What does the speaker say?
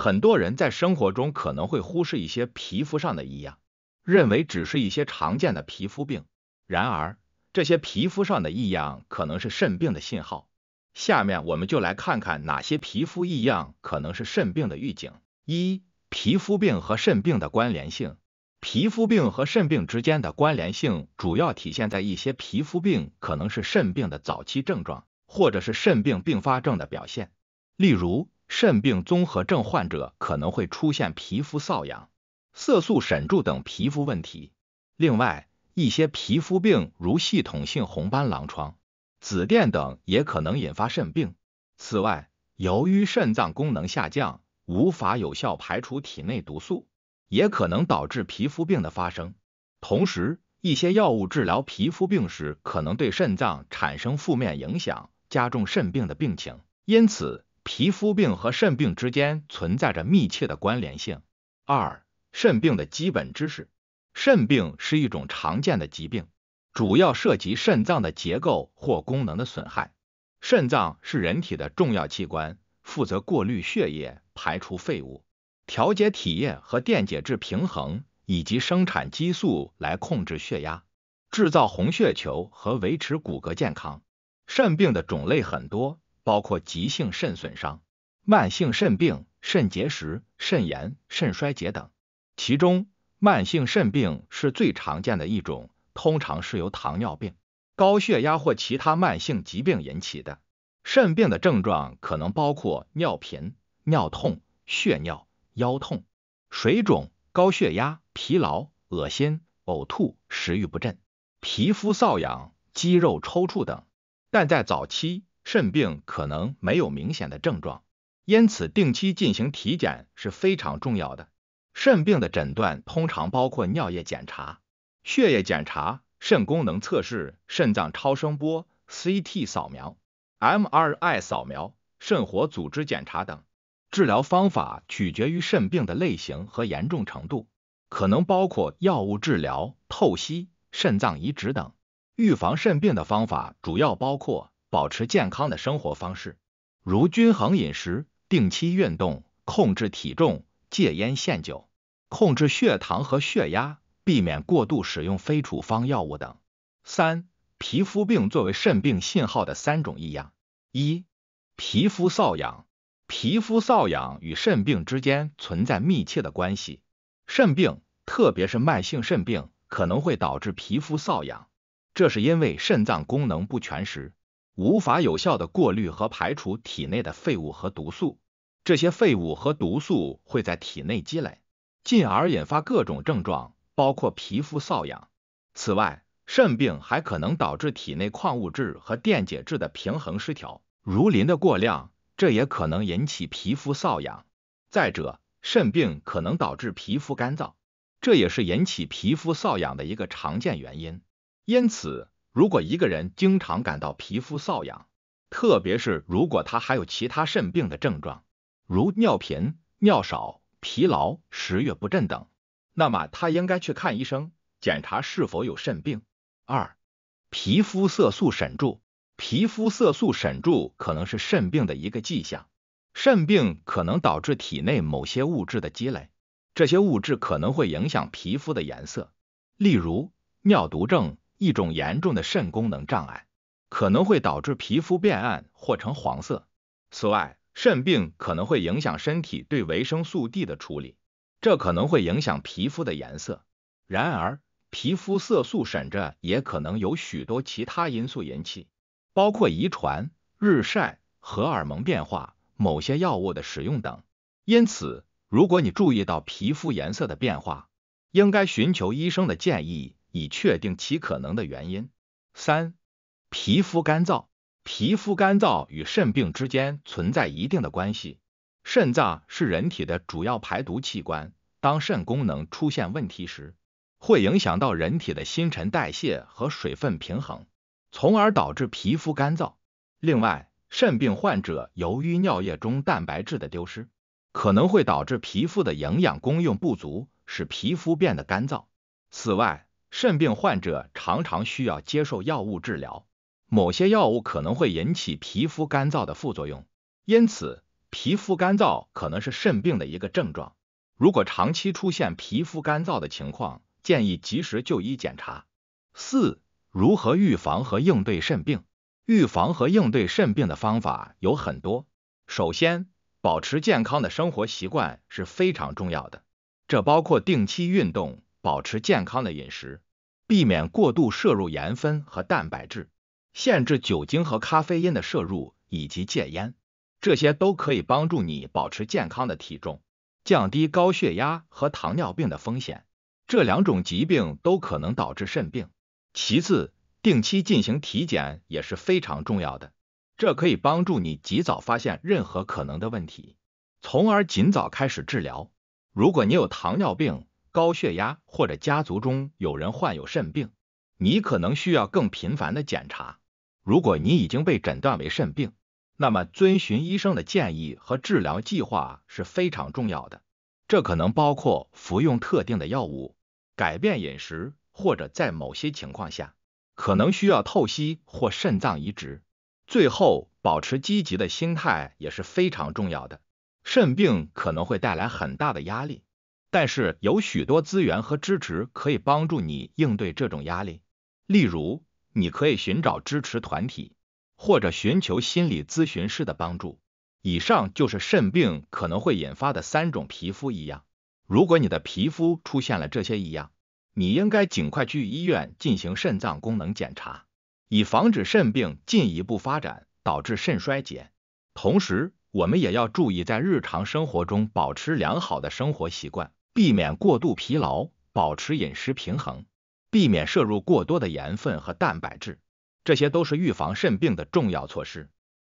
很多人在生活中可能会忽视一些皮肤上的异样，认为只是一些常见的皮肤病。然而，这些皮肤上的异样可能是肾病的信号。下面我们就来看看哪些皮肤异样可能是肾病的预警。一、皮肤病和肾病的关联性。皮肤病和肾病之间的关联性主要体现在一些皮肤病可能是肾病的早期症状，或者是肾病并发症的表现。例如，肾病综合症患者可能会出现皮肤瘙痒、色素沈著等皮肤问题。另外，一些皮肤病如系统性红斑狼疮、紫癜等也可能引发肾病。此外，由于肾脏功能下降，无法有效排除体内毒素，也可能导致皮肤病的发生。同时，一些药物治疗皮肤病时，可能对肾脏产生负面影响，加重肾病的病情。因此，皮肤病和肾病之间存在着密切的关联性。二、肾病的基本知识：肾病是一种常见的疾病，主要涉及肾脏的结构或功能的损害。肾脏是人体的重要器官，负责过滤血液、排除废物、调节体液和电解质平衡，以及生产激素来控制血压、制造红血球和维持骨骼健康。肾病的种类很多。包括急性肾损伤、慢性肾病、肾结石、肾炎、肾衰竭等。其中，慢性肾病是最常见的一种，通常是由糖尿病、高血压或其他慢性疾病引起的。肾病的症状可能包括尿频、尿痛、血尿、腰痛、水肿、高血压、疲劳、恶心、呕吐、食欲不振、皮肤瘙痒、肌肉抽搐等。但在早期，肾病可能没有明显的症状，因此定期进行体检是非常重要的。肾病的诊断通常包括尿液检查、血液检查、肾功能测试、肾脏超声波、CT 扫描、MRI 扫描、肾活组织检查等。治疗方法取决于肾病的类型和严重程度，可能包括药物治疗、透析、肾脏移植等。预防肾病的方法主要包括。保持健康的生活方式，如均衡饮食、定期运动、控制体重、戒烟限酒、控制血糖和血压，避免过度使用非处方药物等。三、皮肤病作为肾病信号的三种异样：一、皮肤瘙痒。皮肤瘙痒与肾病之间存在密切的关系，肾病，特别是慢性肾病，可能会导致皮肤瘙痒，这是因为肾脏功能不全时。无法有效的过滤和排除体内的废物和毒素，这些废物和毒素会在体内积累，进而引发各种症状，包括皮肤瘙痒。此外，肾病还可能导致体内矿物质和电解质的平衡失调，如磷的过量，这也可能引起皮肤瘙痒。再者，肾病可能导致皮肤干燥，这也是引起皮肤瘙痒的一个常见原因。因此，如果一个人经常感到皮肤瘙痒，特别是如果他还有其他肾病的症状，如尿频、尿少、疲劳、食欲不振等，那么他应该去看医生，检查是否有肾病。二、皮肤色素沈著，皮肤色素沈著可能是肾病的一个迹象。肾病可能导致体内某些物质的积累，这些物质可能会影响皮肤的颜色，例如尿毒症。一种严重的肾功能障碍可能会导致皮肤变暗或呈黄色。此外，肾病可能会影响身体对维生素 D 的处理，这可能会影响皮肤的颜色。然而，皮肤色素沈着也可能有许多其他因素引起，包括遗传、日晒、荷尔蒙变化、某些药物的使用等。因此，如果你注意到皮肤颜色的变化，应该寻求医生的建议。以确定其可能的原因。三、皮肤干燥，皮肤干燥与肾病之间存在一定的关系。肾脏是人体的主要排毒器官，当肾功能出现问题时，会影响到人体的新陈代谢和水分平衡，从而导致皮肤干燥。另外，肾病患者由于尿液中蛋白质的丢失，可能会导致皮肤的营养供应不足，使皮肤变得干燥。此外，肾病患者常常需要接受药物治疗，某些药物可能会引起皮肤干燥的副作用，因此皮肤干燥可能是肾病的一个症状。如果长期出现皮肤干燥的情况，建议及时就医检查。四、如何预防和应对肾病？预防和应对肾病的方法有很多，首先，保持健康的生活习惯是非常重要的，这包括定期运动。保持健康的饮食，避免过度摄入盐分和蛋白质，限制酒精和咖啡因的摄入，以及戒烟，这些都可以帮助你保持健康的体重，降低高血压和糖尿病的风险。这两种疾病都可能导致肾病。其次，定期进行体检也是非常重要的，这可以帮助你及早发现任何可能的问题，从而尽早开始治疗。如果你有糖尿病，高血压或者家族中有人患有肾病，你可能需要更频繁的检查。如果你已经被诊断为肾病，那么遵循医生的建议和治疗计划是非常重要的。这可能包括服用特定的药物、改变饮食，或者在某些情况下可能需要透析或肾脏移植。最后，保持积极的心态也是非常重要的。肾病可能会带来很大的压力。但是有许多资源和支持可以帮助你应对这种压力，例如你可以寻找支持团体，或者寻求心理咨询师的帮助。以上就是肾病可能会引发的三种皮肤异样。如果你的皮肤出现了这些异样，你应该尽快去医院进行肾脏功能检查，以防止肾病进一步发展，导致肾衰竭。同时，我们也要注意在日常生活中保持良好的生活习惯。避免过度疲劳，保持饮食平衡，避免摄入过多的盐分和蛋白质，这些都是预防肾病的重要措施。